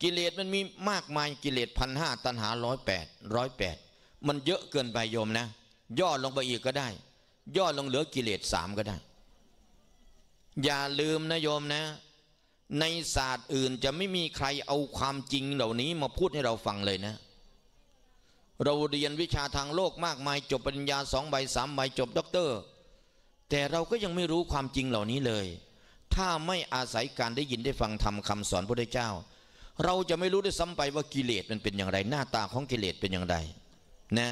กิเลสมันมีมากมายกิเลสพันห้าตันหาร้อยแปดร้อยแปดมันเยอะเกินไปโยมนะ ย่อลงไปอีกก็ได้ ย่อลงเหลือกิเลสสามก็ได้อย่าลืมนะโยมนะ ในศาสตร์อื่นจะไม่มีใครเอาความจริงเหล่านี้มาพูดให้เราฟังเลยนะเราเรียนวิชาทางโลกมากมาย จบปริญญาสองใบสามใบจบด็อกเตอร์แต่เราก็ยังไม่รู้ความจริงเหล่านี้เลย ถ้าไม่อาศัยการได้ยินได้ฟังธรรมคาสอนพระเจ้า เราจะไม่รู้ได้ซ้าไปว่ากิเลสมันเป็นอย่างไร หน้าตาของกิเลสเป็นอย่างไรนะ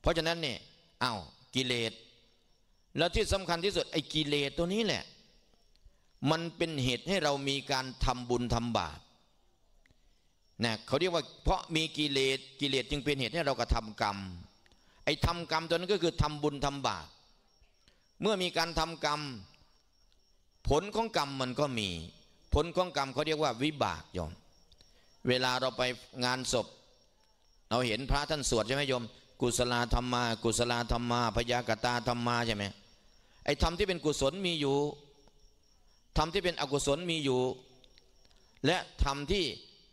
เพราะฉะนั้นเนี่ยอา้าวกิเลส แล้วที่สำคัญที่สุดไอ้กิเลสตัวนี้แหละ มันเป็นเหตุให้เรามีการทำบุญทำบาปนะเขาเรียกว่าเพราะมีกิเลสกิเลสจึงเป็นเหตุให้เรากระทำกรรม ไอ้ทำกรรมตัวนั้นก็คือทำบุญทำบาปเมื่อมีการทำกรรม ผลของกรรมมันก็มี ผลของกรรม เขาเรียกว่า วิบากโยมเวลาเราไปงานศพ เราเห็นพระท่านสวดใช่ไหมโยม กุศลธรรมากุศลธรรมาพยากตาธรรมาใช่ไหมไอ้ธรรมที่เป็นกุศลมีอยู่ธรรมที่เป็นอกุศลมีอยู่ และธรรมที่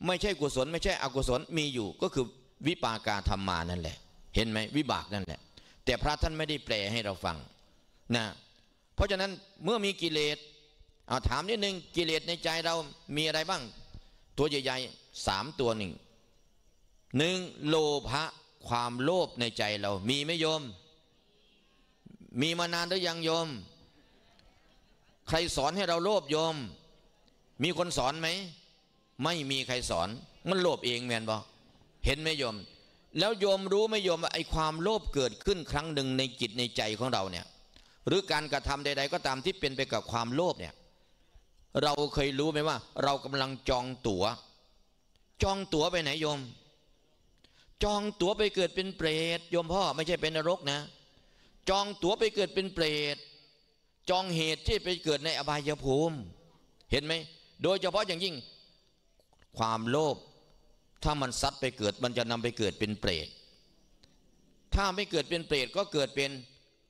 ไม่ใช่กุศลไม่ใช่อกุศลมีอยู่ก็คือวิปากาธรรมานั่นแหละ เห็นไหมวิบากนั่นแหละ แต่พระท่านไม่ได้แปลให้เราฟังนะเพราะฉะนั้นเมื่อมีกิเลส เอาถามนิดนึงกิเลสในใจเรามีอะไรบ้างตัวใหญ่ๆสามตัวหนึ่งหนึ่งโลภะความโลภในใจเรามีไหมโยม มีมานานหรือยังโยม ใครสอนให้เราโลภโยม มีคนสอนไหมไม่มีใครสอนมันโลภเองแมนบอกเห็นไหมโยม แล้วโยมรู้ไหมโยมว่า ไอ้ความโลภเกิดขึ้นครั้งหนึ่งในจิตในใจของเราเนี่ยหรือการกระทำใด ๆ ก็ตามที่เป็นไปกับความโลภเนี่ยเราเคยรู้ไหมว่า เรากำลังจองตัว๋ว จองตั๋วไปไหนโยม จองตั๋วไปเกิดเป็นเปรตโยมพ่อไม่ใช่เป็นนรกนะ จองตั๋วไปเกิดเป็นเปรต จองเหตุที่ไปเกิดในอบายภูมิ เห็นไหมโดย เฉพาะอย่างยิ่งความโลภถ้ามันซัดไปเกิดมันจะนำไปเกิดเป็นเปรตถ้าไม่เกิดเป็นเปรตก็เกิดเป็น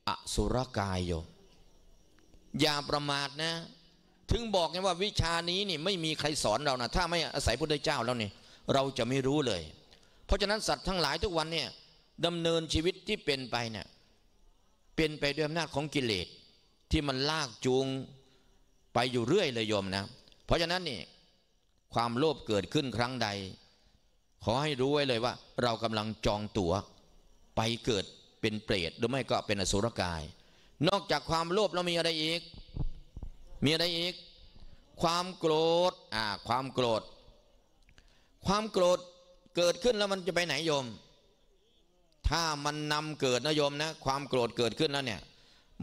อสุรกายโยอย่าประมาทนะ ถึงบอกไงว่า วิชานี้นี่ไม่มีใครสอนเรานะถ้าไม่อาศัยพระเจ้าแล้วนี่เราจะไม่รู้เลย เพราะฉะนั้นสัตว์ทั้งหลายทุกวันเนี่ยดำเนินชีวิตที่เป็นไปเนี่ยเป็นไปด้วยอำนาจของกิเลส ที่มันลากจูงไปอยู่เรื่อยเลยโยมนะ เพราะฉะนั้นนี่ความโลภเกิดขึ้นครั้งใด ขอให้รู้ไว้เลยว่า เรากำลังจองตั๋วไปเกิดเป็นเปรตหรือไม่ก็เป็นอสุรกาย นอกจากความโลภแล้วมีอะไรอีก มีอะไรอีก ความโกรธอ่า ความโกรธ ความโกรธเกิดขึ้นแล้วมันจะไปไหนโยม ถ้ามันนำเกิดนะโยมนะ ความโกรธเกิดขึ้นแล้วเนี่ย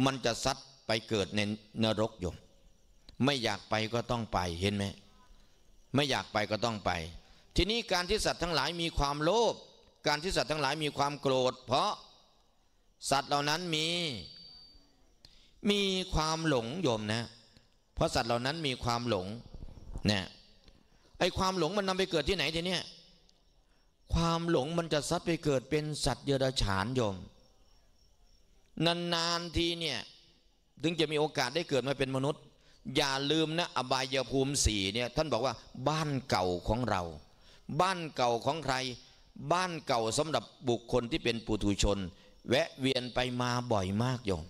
มันจะซัดไปเกิดในนรกโยมไม่อยากไปก็ต้องไปเห็นไหมไม่อยากไปก็ต้องไป ทีนี้การที่สัตว์ทั้งหลายมีความโลภ การที่สัตว์ทั้งหลายมีความโกรธ เพราะสัตว์เหล่านั้นมี มีความหลงโยมนะ เพราะสัตว์เหล่านั้นมีความหลงนีไอความหลงมันนำไปเกิดที่ไหนทีเนี้ย ความหลงมันจะซัดไปเกิดเป็นสัตว์เดรัจฉานโยม นานๆทีเนี่ยถึงจะมีโอกาสได้เกิดมาเป็นมนุษย์อย่าลืมนะอบายภูมิสี่เนี่ยท่านบอกว่าบ้านเก่าของเรา บ้านเก่าของใคร บ้านเก่าสำหรับบุคคลที่เป็นปุถุชน แวะเวียนไปมาบ่อยมากโยม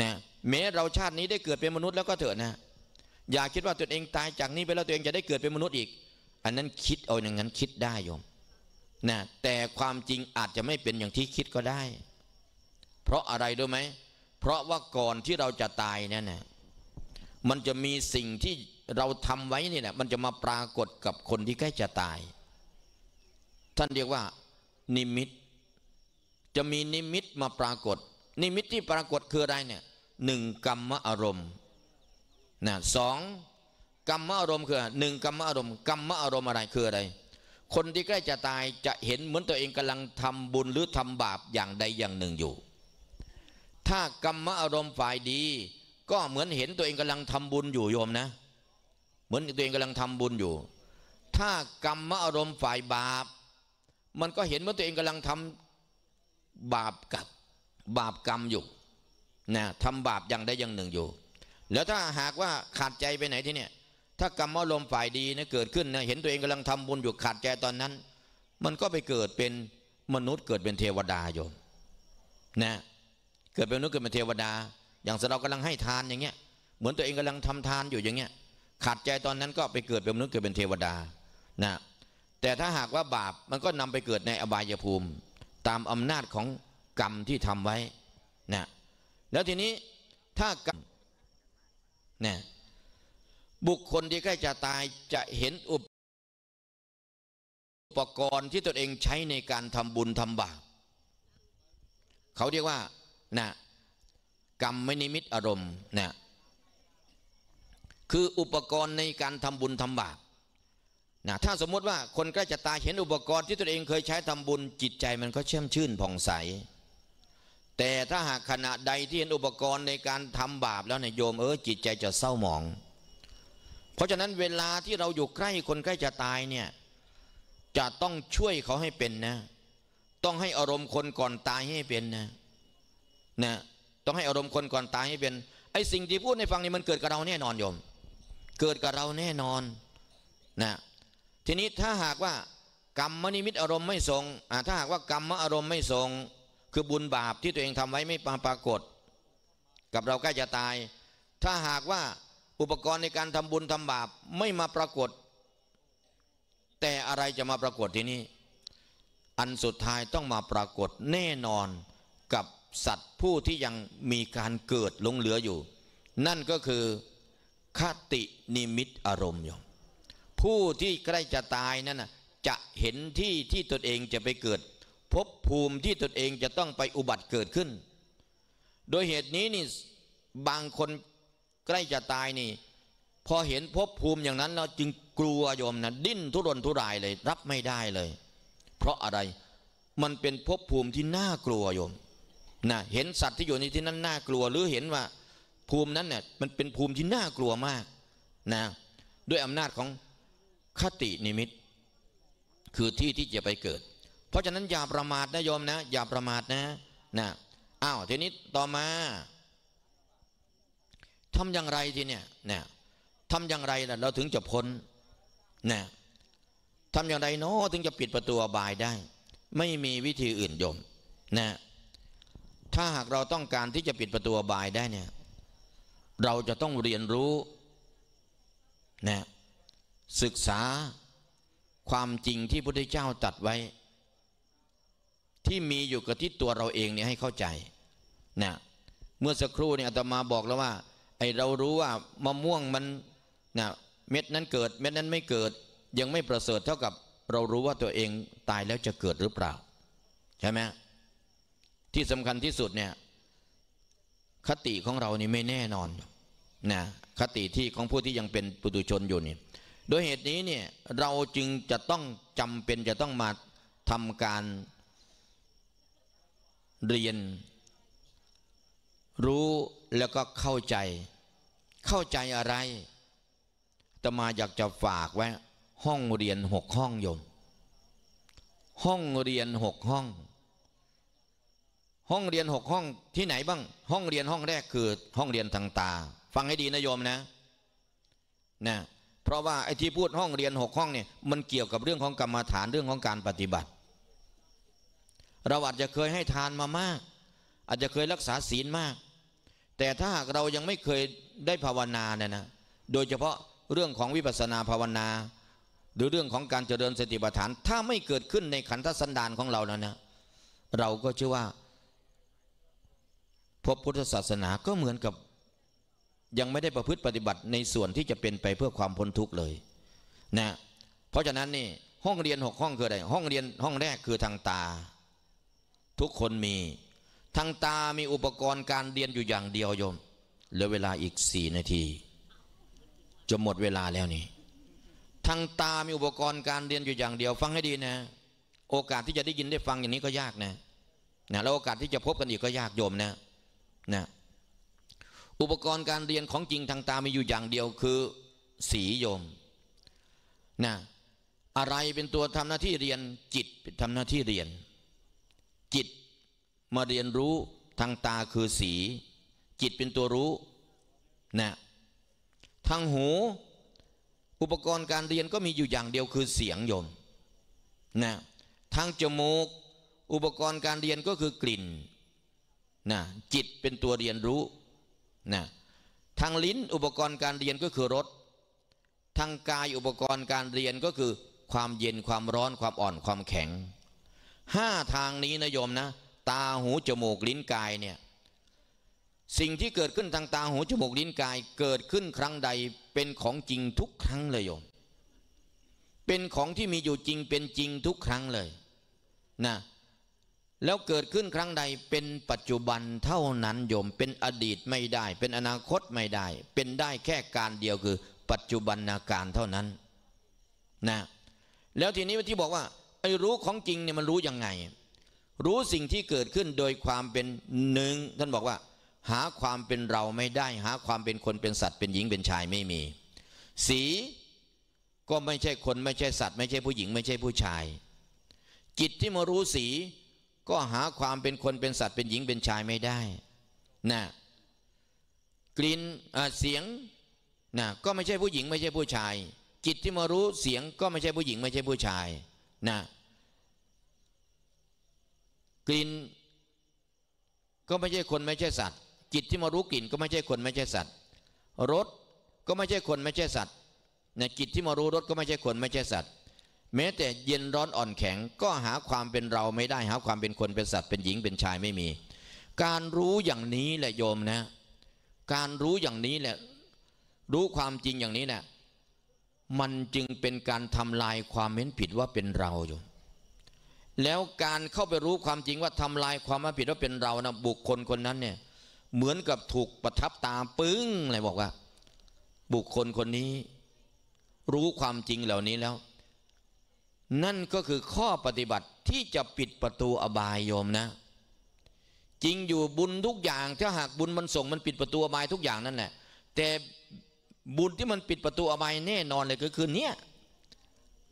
นะแม้เราชาตินี้ได้เกิดเป็นมนุษย์แล้วก็เถอะนะ อย่าคิดว่าตัวเองตายจากนี้ ไปแล้วตัวเองจะได้เกิดเป็นมนุษย์อีก อันนั้นคิดเอาอย่างนั้นคิดได้โยมนะแต่ความจริงอาจจะไม่เป็นอย่างที่คิดก็ได้ เพราะอะไรด้วยไหมเพราะว่าก่อนที่เราจะตายนั่นนะมันจะมีสิ่งที่เราทำไว้นี่แหละมันจะมาปรากฏกับคนที่ใกล้จะตาย ท่านเรียกว่า นิมิต จะมีนิมิตมาปรากฏ นิมิตที่ปรากฏคืออะไรเนี่ยหนึ่งกรรมอารมณ์นะสองกรรมอารมณ์คือหนึ่งกรรมอารมณ์กรรมอารมณ์อะไรคืออะไร คนที่ใกล้จะตายจะเห็นเหมือนตัวเองกำลังทำบุญหรือทำบาปอย่างใดอย่างหนึ่งอยู่ถ้ากรรมอารมณ์ฝ่ายดี ก็เหมือนเห็นตัวเองกำลังทำบุญอยู่โยมนะ เหมือนตัวเองกำลังทำบุญอยู่ ถ้ากรรมอารมณ์ฝ่ายบาป มันก็เห็นว่าตัวเองกำลังทำบาปกับบาปกรรมอยู่นะทำบาปอย่างใดอย่างหนึ่งอยู่ แล้วถ้าหากว่าขาดใจไปไหนที่เนี่ยถ้ากรรมอารมณ์ฝ่ายดีนะเกิดขึ้นนะเห็นตัวเองกำลังทำบุญอยู่ขาดใจตอนนั้น มันก็ไปเกิดเป็นมนุษย์เกิดเป็นเทวดาโยมนะเกิดเป็นมนุษย์เกิดเป็นเทวดา อย่างเรากำลังให้ทานอย่างเงี้ยเหมือนตัวเองกำลังทำทานอยู่อย่างเงี้ยขาดใจตอนนั้นก็ไปเกิดเป็นมนุษย์เกิดเป็นเทวดานะแต่ถ้าหากว่าบาปมันก็นำไปเกิดในอบายภูมิ ตามอำนาจของกรรมที่ทำไว้นะแล้วทีนี้ถ้ากรรมนะบุคคลที่ใกล้จะตายจะเห็นอุปปกรณ์ที่ตนเองใช้ในการทำบุญทำบาปเขาเรียกว่านะกรรมไม่นิมิตอารมณ์นะคืออุปกรณ์ในการทำบุญทำบาปนะถ้าสมมติว่าคนใกล้จะตายเห็นอุปกรณ์ที่ตนเองเคยใช้ทำบุญ จิตใจมันก็เชื่อมชื่นผ่องใส แต่ถ้าหากขณะใดที่เห็นอุปกรณ์ในการทำบาป แล้วเนี่ยโยมเออจิตใจจะเศร้าหมอง เพราะฉะนั้นเวลาที่เราอยู่ใกล้คนใกล้จะตายเนี่ยจะต้องช่วยเขาให้เป็นนะ ต้องให้อารมณ์คนก่อนตายให้เป็นนะนะต้องให้อารมณ์คนก่อนตายให้เป็นไอ้สิ่งที่พูดในฟังนี่มันเกิดกับเราแน่นอนโยม เกิดกับเราแน่นอนนะทีนี้ถ้าหากว่ากรรมนิมิตอารมณ์ไม่ทรงถ้าหากว่ากรรมอารมณ์ไม่ทรงคือบุญบาปที่ตัวเองทำไว้ไม่ปรากฏ กับเราใกล้จะตาย ถ้าหากว่าอุปกรณ์ในการทำบุญทำบาปไม่มาปรากฏ แต่อะไรจะมาปรากฏทีนี้ อันสุดท้ายต้องมาปรากฏแน่นอนกับสัตว์ผู้ที่ยังมีการเกิดลงเหลืออยู่ นั่นก็คือคตินิมิตอารมณ์โยมผู้ที่ใกล้จะตายนั่นจะเห็นที่ที่ตนเองจะไปเกิด พบภูมิที่ตนเองจะต้องไปอุบัติเกิดขึ้น โดยเหตุนี้นี่บางคนใกล้จะตายนี่ พอเห็นพบภูมิอย่างนั้นเราจึงกลัวโยมนะดิ้นทุรนทุรายเลยรับไม่ได้เลย เพราะอะไรมันเป็นพบภูมิที่น่ากลัวโยมนะเห็นสัตว์ที่อยู่ในที่นั้น น่ากลัว หรือเห็นว่าภูมินั้นเนี่ยมันเป็นภูมิที่น่ากลัวมาก นะด้วยอำนาจของคตินิมิต คือที่ที่จะไปเกิด เพราะฉะนั้น อย่าประมาทนะโยมนะ อย่าประมาทนะนะอ้าวทีนี้ต่อมาทำอย่างไรทีเนี่ยนะทำอย่างไรนะเราถึงจะพ้นนะทำอย่างไรเนาะถึงจะปิดประตูบายได้ไม่มีวิธีอื่นโยม นะถ้าหากเราต้องการที่จะปิดประตูบายได้เนี่ย เราจะต้องเรียนรู้นะศึกษาความจริงที่พระพุทธเจ้าตัดไว้ ที่มีอยู่กับที่ตัวเราเองเนี่ยให้เข้าใจนะเมื่อสักครู่เนี่ยอาตมาบอกแล้วว่าไอเรารู้ว่ามะม่วงมันนะเม็ดนั้นเกิดเม็ดนั้นไม่เกิด ยังไม่ประเสริฐเท่ากับเรารู้ว่าตัวเองตายแล้วจะเกิดหรือเปล่า ใช่ไหมที่สำคัญที่สุดเนี่ยคติของเรานี่ไม่แน่นอนนะคติที่ของผู้ที่ยังเป็นปุถุชนอยู่นี่โดยเหตุนี้เนี่ยเราจึงจะต้องจำเป็นจะต้องมาทำการเรียนรู้แล้วก็เข้าใจ เข้าใจอะไรตมาอยากจะฝากไว้ ห้องเรียนหกห้องโยม ห้องเรียนหกห้องห้องเรียนหกห้องที่ไหนบ้างห้องเรียนห้องแรกคือห้องเรียนทางตาฟังให้ดีนะโยมนะนะ เพราะว่าไอ้ที่พูดห้องเรียนหกห้องเนี่ยมันเกี่ยวกับเรื่องของกรรมฐานเรื่องของการปฏิบัติ เราอาจจะเคยให้ทานมามาก อาจจะเคยรักษาศีลมาก แต่ถ้าหากเรายังไม่เคยได้ภาวนาเนี่ยนะ โดยเฉพาะเรื่องของวิปัสสนาภาวนา หรือเรื่องของการเจริญสติปัฏฐาน ถ้าไม่เกิดขึ้นในขันธสันดานของเราแล้วนะ เราก็เชื่อว่าพบพุทธศาสนาก็เหมือนกับยังไม่ได้ประพฤติปฏิบัติในส่วนที่จะเป็นไปเพื่อความพ้นทุกข์เลยนะ เพราะฉะนั้นนี่ห้องเรียนหกห้องคืออะไรห้องเรียนห้องแรกคือทางตา ทุกคนมี ทางตามีอุปกรณ์การเรียนอยู่อย่างเดียวโยมเหลือเวลาอีกสี่นาทีจะหมดเวลาแล้วนี่ทางตามีอุปกรณ์การเรียนอยู่อย่างเดียว ฟังให้ดีนะ โอกาสที่จะได้ยินได้ฟังอย่างนี้ก็ยากนะนะแล้วโอกาสที่จะพบกันอีกก็ยากโยมนะนะอุปกรณ์การเรียนของจริงทางตา มีอยู่อย่างเดียวคือสีโยมนะอะไรเป็นตัวทำหน้าที่เรียนจิตทำหน้าที่เรียน จิตมาเรียนรู้ทางตาคือสี จิตเป็นตัวรู้นะทางหู อุปกรณ์การเรียนก็มีอยู่อย่างเดียวคือเสียงโยมนะทางจมูกอุปกรณ์การเรียนก็คือกลิ่นนะจิตเป็นตัวเรียนรู้นะทางลิ้นอุปกรณ์การเรียนก็คือรสทางกายอุปกรณ์การเรียนก็คือ ความเย็นความร้อนความอ่อนความแข็ง ห้าทางนี้นะโยมนะ ตาหูจมูกลิ้นกายเนี่ยสิ่งที่เกิดขึ้น ทางตาหูจมูกลิ้นกายเกิดขึ้นครั้งใดเป็นของจริงทุกครั้งเลยโยม เป็นของที่มีอยู่จริงเป็นจริงทุกครั้งเลย นะแล้วเกิดขึ้นครั้งใดเป็นปัจจุบันเท่านั้นโยมเป็นอดีตไม่ได้ เป็นอนาคตไม่ได้ เป็นได้แค่การเดียวคือปัจจุบันนาการเท่านั้น นะ แล้วทีนี้ที่บอกว่าไอ้รู้ของจริงเนี่ยมันรู้ยังไง รู้สิ่งที่เกิดขึ้นโดยความเป็นหนึ่ง ท่านบอกว่า หาความเป็นเราไม่ได้ หาความเป็นคนเป็นสัตว์ เป็นหญิงเป็นชายไม่มี สีก็ไม่ใช่คนไม่ใช่สัตว์ ไม่ใช่ผู้หญิงไม่ใช่ผู้ชาย จิตที่มารู้สีก็หาความเป็นคนเป็นสัตว์เป็นหญิงเป็นชายไม่ได้นะกลิ่นเสียงนะก็ไม่ใช่ผู้หญิง ไม่ใช่ผู้ชายจิตที่มารู้เสียงก็ไม่ใช่ผู้หญิง ไม่ใช่ผู้ชายนะกลิ่นก็ไม่ใช่คนไม่ใช่สัตว์จิตที่มารู้กลิ่นก็ไม่ใช่คนไม่ใช่สัตว์รสก็ไม่ใช่คนไม่ใช่สัตว์นะจิตที่มารู้รสก็ไม่ใช่คนไม่ใช่สัตว์แม้แต่เย็นร้อนอ่อนแข็งก็หาความเป็นเราไม่ได้หา ความเป็นคนเป็นสัตว์เป็นหญิงเป็นชายไม่มี การรู้อย่างนี้แหละโยมนะ การรู้อย่างนี้แหละ รู้ความจริงอย่างนี้แหละมันจึงเป็นการทำลายความเห็นผิดว่าเป็นเราโยมแล้วการเข้าไปรู้ความจริงว่าทำลายความผิดว่าเป็นเรานะบุคคลคนนั้นเนี่ย เหมือนกับถูกประทับตาปึ้งอะไรบอกว่า บุคคลคนนี้ รู้ความจริงเหล่านี้แล้วนั่นก็คือข้อปฏิบัติที่จะปิดประตูอบายโยมนะ จริงอยู่บุญทุกอย่าง ถ้าหากบุญมันส่งมันปิดประตูอบายทุกอย่างนั่นแหละแต่บุญที่มันปิดประตูอบายแน่นอนเลยก็คือเนี้ย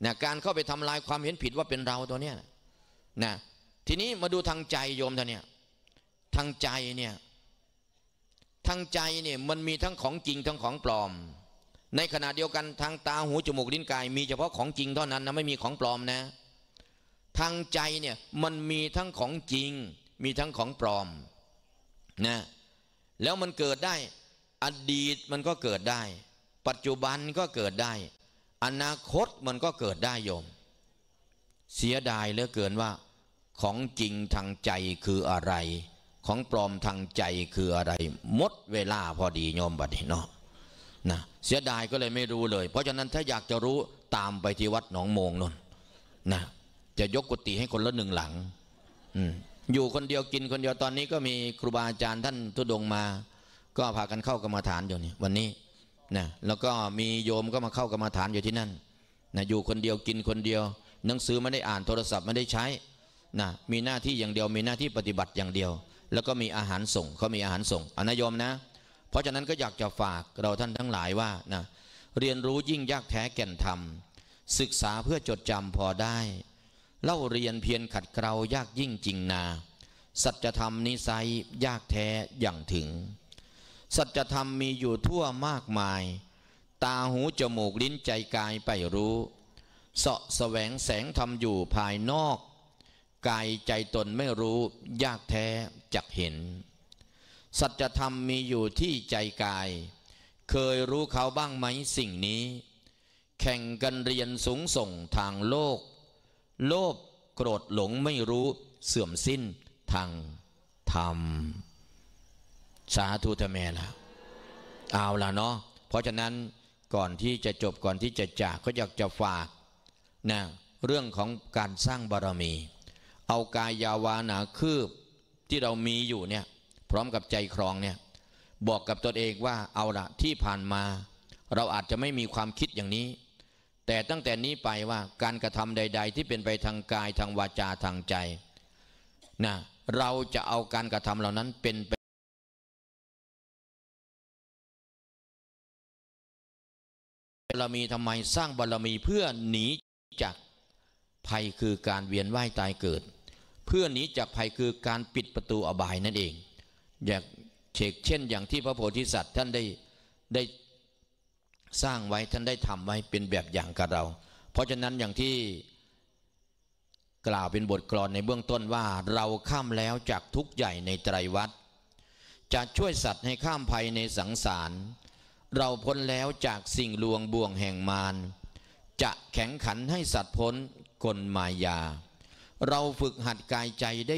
นะการเข้าไปทำลายความเห็นผิดว่าเป็นเราตัวเนี้ยนะทีนี้มาดูทางใจโยมท่านเนี่ยทางใจเนี่ยทางใจเนี่ยมันมีทั้งของจริงทั้งของปลอมในขณะเดียวกันทางตาหูจมูกลิ้นกายมีเฉพาะของจริงเท่านั้นนะไม่มีของปลอมนะ ทางใจเนี่ยมันมีทั้งของจริง มีทั้งของปลอมนะแล้วมันเกิดได้อดีตมันก็เกิดได้ ปัจจุบันก็เกิดได้ อนาคตมันก็เกิดได้โยม เสียดายเหลือเกินว่าของจริงทางใจคืออะไร ของปลอมทางใจคืออะไรหมดเวลาพอดีโยมบัดนี้เนาะนะเสียดายก็เลยไม่รู้เลย เพราะฉะนั้นถ้าอยากจะรู้ตามไปที่วัดหนองโมงนนนะจะยกกุฏิให้คนละหนึ่งหลังอือยู่คนเดียวกินคนเดียวตอนนี้ก็มี ครูบาอาจารย์ท่านทุดงมา ก็พากันเข้ากรรมาฐานอยู่นี่วันนี้นะแล้วก็มีโยมก็มาเข้ากรรมาฐานอยู่ที่นั่นนะอยู่คนเดียวกินคนเดียว หนังสือไม่ได้อ่านโทรศัพท์ไม่ได้ใช้นะมีหน้าที่อย่างเดียวมีหน้าที่ปฏิบัติอย่างเดียว แล้วก็มีอาหารส่งเขามีอาหารส่งอนายโยมนะเพราะฉะนั้นก็อยากจะฝากเราท่านทั้งหลายว่านะเรียนรู้ยิ่งยากแท้แก่นธรรม ศึกษาเพื่อจดจำพอได้เล่าเรียนเพียรขัดเกลายากยิ่งจริงนา สัจธรรมนิสัยยากแท้อย่างถึง สัจธรรมมีอยู่ทั่วมากมาย ตาหูจมูกลิ้นใจกายไปรู้ เสาะแสวงแสงธรรมอยู่ภายนอก กายใจตนไม่รู้ ยากแท้จักเห็นสัจธรรมมีอยู่ที่ใจกาย เคยรู้เขาบ้างไหมสิ่งนี้ แข่งกันเรียนสูงส่งทางโลก โลภโกรธหลงไม่รู้เสื่อมสิ้นทางธรรม สาธุเธแม่ละเอาละเนาะ เพราะฉะนั้นก่อนที่จะจบก่อนที่จะจากก็อยากจะฝากนะเรื่องของการสร้างบารมี เอากายาวานาคืบที่เรามีอยู่เนี่ยพร้อมกับใจครองเนี่ยบอกกับตนเองว่าเอาละที่ผ่านมา เราอาจจะไม่มีความคิดอย่างนี้ แต่ตั้งแต่นี้ไปว่าการกระทำใด ๆ ที่เป็นไปทางกายทางวาจาทางใจนะเราจะเอาการกระทำเหล่านั้นเป็นไปบารมีทำไมสร้างบารมีเพื่อหนีจากภัยคือการเวียนว่ายตายเกิด เพื่อหนีจากภัยคือการปิดประตูอบายนั่นเองอยากเชกเช่นอย่างที่พระโพธิสัตว์ท่านได้ได้สร้างไว้ท่านได้ทำไว้เป็นแบบอย่างกับเรา เพราะฉะนั้นอย่างที่กล่าวเป็นบทกลอน ในเบื้องต้นว่าเราข้ามแล้วจากทุกใหญ่ในไตรวัตรจะช่วยสัตว์ให้ข้ามภัยในสังสาร เราพ้นแล้วจากสิ่งลวงบ่วงแห่งมารจะแข็งขันให้สัตว์พ้นกลมายา เราฝึกหัดกายใจได้